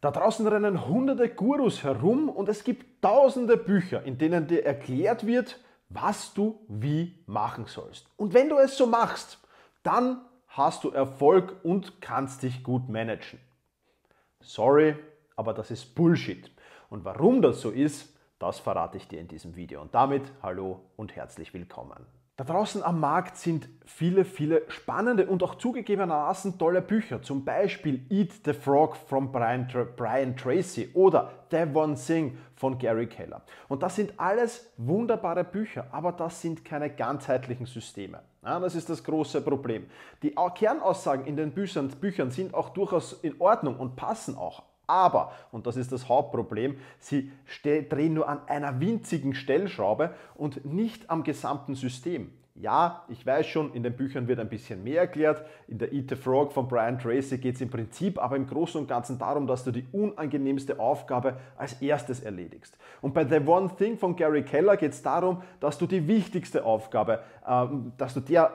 Da draußen rennen hunderte Gurus herum und es gibt tausende Bücher, in denen dir erklärt wird, was du wie machen sollst. Und wenn du es so machst, dann hast du Erfolg und kannst dich gut managen. Sorry, aber das ist Bullshit. Und warum das so ist, das verrate ich dir in diesem Video. Und damit hallo und herzlich willkommen. Da draußen am Markt sind viele, viele spannende und auch zugegebenermaßen tolle Bücher, zum Beispiel Eat the Frog von Brian, Tr Brian Tracy oder The One Singh von Gary Keller. Und das sind alles wunderbare Bücher, aber das sind keine ganzheitlichen Systeme. Ja, das ist das große Problem. Die Kernaussagen in den Büchern, Büchern sind auch durchaus in Ordnung und passen auch, aber, und das ist das Hauptproblem, sie drehen nur an einer winzigen Stellschraube und nicht am gesamten System. Ja, ich weiß schon, in den Büchern wird ein bisschen mehr erklärt. In der Eat the Frog von Brian Tracy geht es im Prinzip aber im Großen und Ganzen darum, dass du die unangenehmste Aufgabe als erstes erledigst. Und bei The One Thing von Gary Keller geht es darum, dass du die wichtigste Aufgabe, äh, dass du der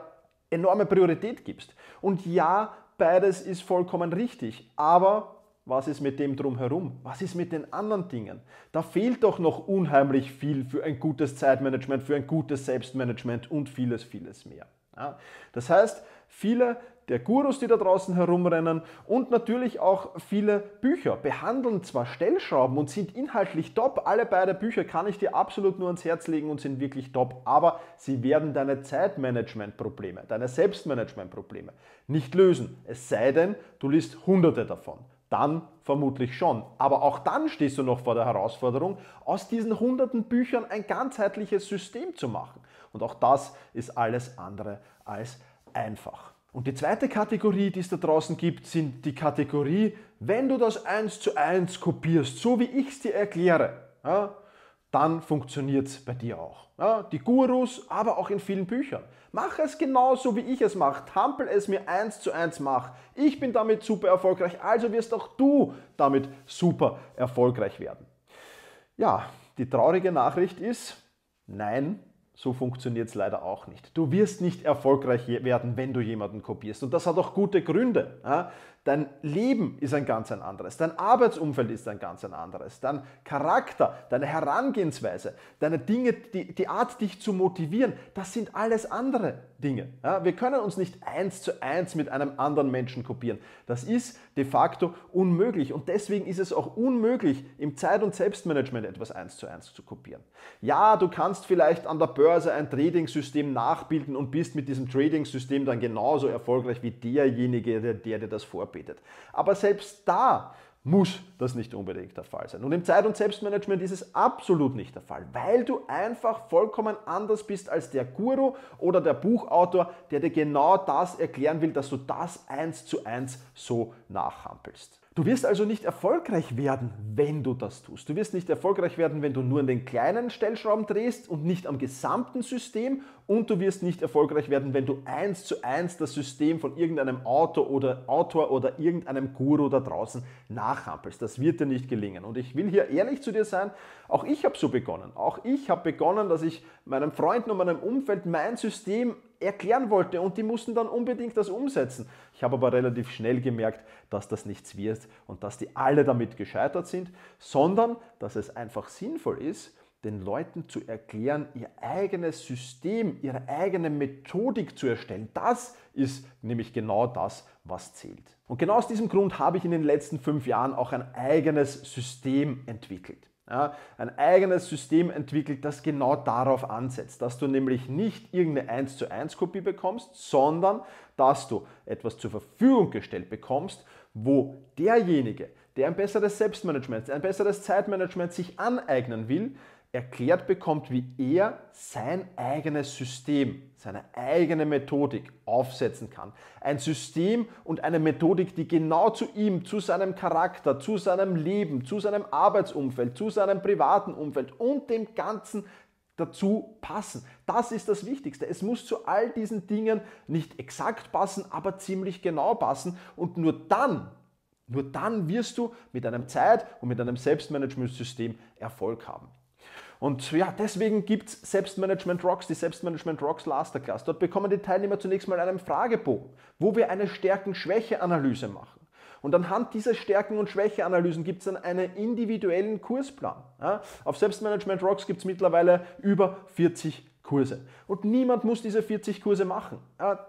enorme Priorität gibst. Und ja, beides ist vollkommen richtig, aber was ist mit dem drumherum? Was ist mit den anderen Dingen? Da fehlt doch noch unheimlich viel für ein gutes Zeitmanagement, für ein gutes Selbstmanagement und vieles, vieles mehr. Ja? Das heißt, viele der Gurus, die da draußen herumrennen und natürlich auch viele Bücher behandeln zwar Stellschrauben und sind inhaltlich top, alle beide Bücher kann ich dir absolut nur ans Herz legen und sind wirklich top, aber sie werden deine Zeitmanagement-Probleme, deine Selbstmanagement-Probleme nicht lösen, es sei denn, du liest hunderte davon. Dann vermutlich schon. Aber auch dann stehst du noch vor der Herausforderung, aus diesen hunderten Büchern ein ganzheitliches System zu machen. Und auch das ist alles andere als einfach. Und die zweite Kategorie, die es da draußen gibt, sind die Kategorie, wenn du das eins zu eins kopierst, so wie ich es dir erkläre. Ja, dann funktioniert es bei dir auch. Ja, die Gurus, aber auch in vielen Büchern. Mach es genauso, wie ich es mache. Tampel es mir eins zu eins mach. Ich bin damit super erfolgreich, also wirst auch du damit super erfolgreich werden. Ja, die traurige Nachricht ist, nein, so funktioniert es leider auch nicht. Du wirst nicht erfolgreich werden, wenn du jemanden kopierst. Und das hat auch gute Gründe. Dein Leben ist ein ganz ein anderes, dein Arbeitsumfeld ist ein ganz ein anderes, dein Charakter, deine Herangehensweise, deine Dinge, die, die Art, dich zu motivieren, das sind alles andere. Dinge. Ja, wir können uns nicht eins zu eins mit einem anderen Menschen kopieren. Das ist de facto unmöglich und deswegen ist es auch unmöglich, im Zeit- und Selbstmanagement etwas eins zu eins zu kopieren. Ja, du kannst vielleicht an der Börse ein Trading-System nachbilden und bist mit diesem Trading-System dann genauso erfolgreich wie derjenige, der, der dir das vorbetet. Aber selbst da muss das nicht unbedingt der Fall sein. Und im Zeit- und Selbstmanagement ist es absolut nicht der Fall, weil du einfach vollkommen anders bist als der Guru oder der Buchautor, der dir genau das erklären will, dass du das eins zu eins so nachhampelst. Du wirst also nicht erfolgreich werden, wenn du das tust. Du wirst nicht erfolgreich werden, wenn du nur in den kleinen Stellschrauben drehst und nicht am gesamten System. Und du wirst nicht erfolgreich werden, wenn du eins zu eins das System von irgendeinem Autor oder Autor oder irgendeinem Guru da draußen nachhampelst. Das wird dir nicht gelingen. Und ich will hier ehrlich zu dir sein, auch ich habe so begonnen. Auch ich habe begonnen, dass ich meinem Freunden und meinem Umfeld mein System erklären wollte und die mussten dann unbedingt das umsetzen. Ich habe aber relativ schnell gemerkt, dass das nichts wird und dass die alle damit gescheitert sind, sondern dass es einfach sinnvoll ist, den Leuten zu erklären, ihr eigenes System, ihre eigene Methodik zu erstellen. Das ist nämlich genau das, was zählt. Und genau aus diesem Grund habe ich in den letzten fünf Jahren auch ein eigenes System entwickelt. Ja, ein eigenes System entwickelt, das genau darauf ansetzt, dass du nämlich nicht irgendeine 1 zu 1 Kopie bekommst, sondern dass du etwas zur Verfügung gestellt bekommst, wo derjenige, der ein besseres Selbstmanagement, ein besseres Zeitmanagement sich aneignen will, erklärt bekommt, wie er sein eigenes System, seine eigene Methodik aufsetzen kann. Ein System und eine Methodik, die genau zu ihm, zu seinem Charakter, zu seinem Leben, zu seinem Arbeitsumfeld, zu seinem privaten Umfeld und dem ganzen dazu passen. Das ist das Wichtigste. Es muss zu all diesen Dingen nicht exakt passen, aber ziemlich genau passen und nur dann nur dann wirst du mit einem Zeit- und mit einem Selbstmanagementsystem Erfolg haben. Und ja, deswegen gibt es Selbstmanagement Rocks, die Selbstmanagement Rocks Masterclass. Dort bekommen die Teilnehmer zunächst mal einen Fragebogen, wo wir eine Stärken-Schwäche-Analyse machen. Und anhand dieser Stärken- und Schwächeanalysen gibt es dann einen individuellen Kursplan. Ja, auf Selbstmanagement Rocks gibt es mittlerweile über 40 Kurse. Und niemand muss diese 40 Kurse machen.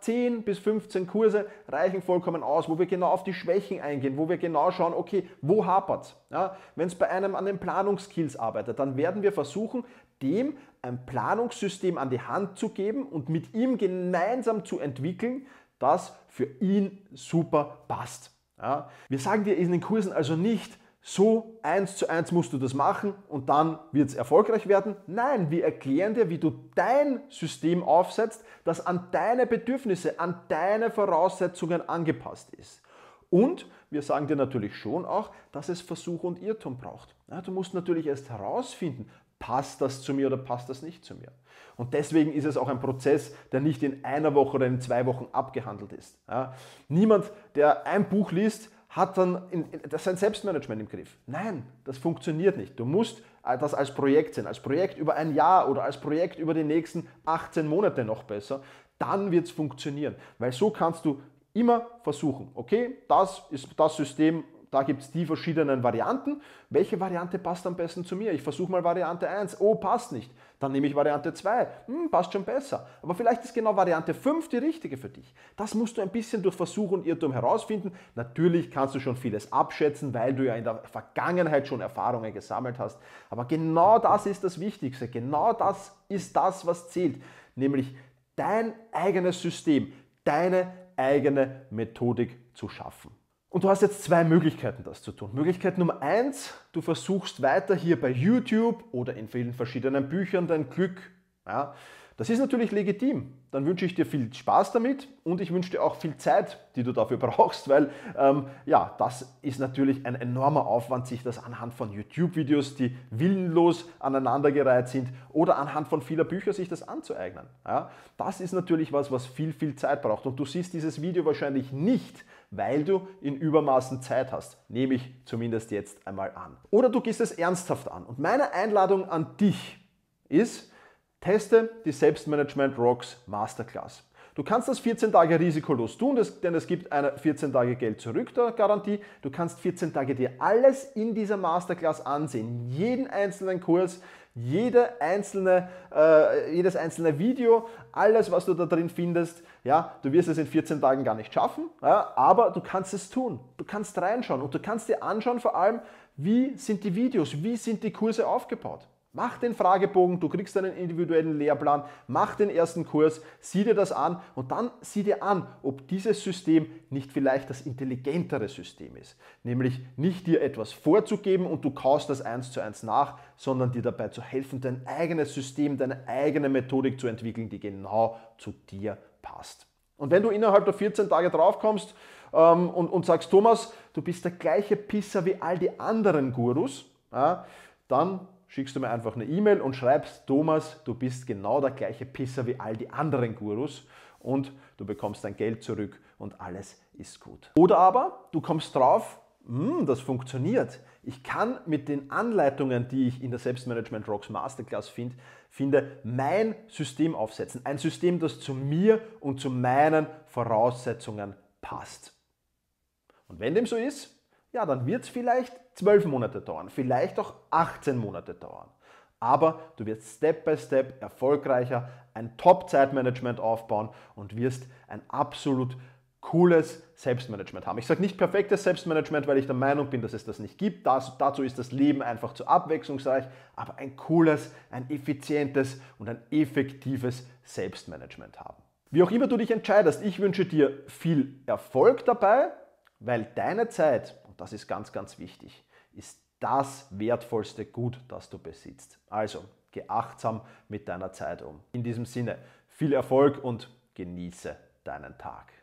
10 äh, bis 15 Kurse reichen vollkommen aus, wo wir genau auf die Schwächen eingehen, wo wir genau schauen, okay, wo hapert ja, Wenn es bei einem an den Planungskills arbeitet, dann werden wir versuchen, dem ein Planungssystem an die Hand zu geben und mit ihm gemeinsam zu entwickeln, das für ihn super passt. Ja. Wir sagen dir in den Kursen also nicht, so eins zu eins musst du das machen und dann wird es erfolgreich werden. Nein, wir erklären dir, wie du dein System aufsetzt, das an deine Bedürfnisse, an deine Voraussetzungen angepasst ist. Und wir sagen dir natürlich schon auch, dass es Versuch und Irrtum braucht. Ja, du musst natürlich erst herausfinden, passt das zu mir oder passt das nicht zu mir. Und deswegen ist es auch ein Prozess, der nicht in einer Woche oder in zwei Wochen abgehandelt ist. Ja, niemand, der ein Buch liest, hat dann das sein Selbstmanagement im Griff. Nein, das funktioniert nicht. Du musst das als Projekt sehen, als Projekt über ein Jahr oder als Projekt über die nächsten 18 Monate noch besser. Dann wird es funktionieren, weil so kannst du immer versuchen, okay, das ist das System, da gibt es die verschiedenen Varianten. Welche Variante passt am besten zu mir? Ich versuche mal Variante 1. Oh, passt nicht. Dann nehme ich Variante 2. Hm, passt schon besser. Aber vielleicht ist genau Variante 5 die richtige für dich. Das musst du ein bisschen durch Versuch und Irrtum herausfinden. Natürlich kannst du schon vieles abschätzen, weil du ja in der Vergangenheit schon Erfahrungen gesammelt hast. Aber genau das ist das Wichtigste. Genau das ist das, was zählt. Nämlich dein eigenes System, deine eigene Methodik zu schaffen. Und du hast jetzt zwei Möglichkeiten, das zu tun. Möglichkeit Nummer eins, du versuchst weiter hier bei YouTube oder in vielen verschiedenen Büchern dein Glück. Ja, das ist natürlich legitim. Dann wünsche ich dir viel Spaß damit und ich wünsche dir auch viel Zeit, die du dafür brauchst, weil ähm, ja, das ist natürlich ein enormer Aufwand, sich das anhand von YouTube-Videos, die willenlos aneinandergereiht sind, oder anhand von vieler Bücher sich das anzueignen. Ja, das ist natürlich was, was viel, viel Zeit braucht. Und du siehst dieses Video wahrscheinlich nicht weil du in Übermaßen Zeit hast. Nehme ich zumindest jetzt einmal an. Oder du gehst es ernsthaft an. Und meine Einladung an dich ist, teste die Selbstmanagement Rocks Masterclass. Du kannst das 14 Tage risikolos tun, denn es gibt eine 14 Tage Geld zurück Garantie. Du kannst 14 Tage dir alles in dieser Masterclass ansehen, jeden einzelnen Kurs jede einzelne, äh, jedes einzelne Video, alles, was du da drin findest. Ja, du wirst es in 14 Tagen gar nicht schaffen, ja, aber du kannst es tun. Du kannst reinschauen und du kannst dir anschauen, vor allem, wie sind die Videos, wie sind die Kurse aufgebaut. Mach den Fragebogen, du kriegst einen individuellen Lehrplan, mach den ersten Kurs, sieh dir das an und dann sieh dir an, ob dieses System nicht vielleicht das intelligentere System ist. Nämlich nicht dir etwas vorzugeben und du kaust das eins zu eins nach, sondern dir dabei zu helfen, dein eigenes System, deine eigene Methodik zu entwickeln, die genau zu dir passt. Und wenn du innerhalb der 14 Tage draufkommst ähm, und, und sagst, Thomas, du bist der gleiche Pisser wie all die anderen Gurus, ja, dann schickst du mir einfach eine E-Mail und schreibst, Thomas, du bist genau der gleiche Pisser wie all die anderen Gurus und du bekommst dein Geld zurück und alles ist gut. Oder aber du kommst drauf, hm, das funktioniert. Ich kann mit den Anleitungen, die ich in der Selbstmanagement Rocks Masterclass find, finde, mein System aufsetzen. Ein System, das zu mir und zu meinen Voraussetzungen passt. Und wenn dem so ist, ja, dann wird es vielleicht zwölf Monate dauern, vielleicht auch 18 Monate dauern. Aber du wirst Step by Step erfolgreicher, ein Top-Zeitmanagement aufbauen und wirst ein absolut cooles Selbstmanagement haben. Ich sage nicht perfektes Selbstmanagement, weil ich der Meinung bin, dass es das nicht gibt. Das, dazu ist das Leben einfach zu abwechslungsreich. Aber ein cooles, ein effizientes und ein effektives Selbstmanagement haben. Wie auch immer du dich entscheidest, ich wünsche dir viel Erfolg dabei, weil deine Zeit und das ist ganz, ganz wichtig, ist das wertvollste Gut, das du besitzt. Also, geachtsam mit deiner Zeit um. In diesem Sinne, viel Erfolg und genieße deinen Tag.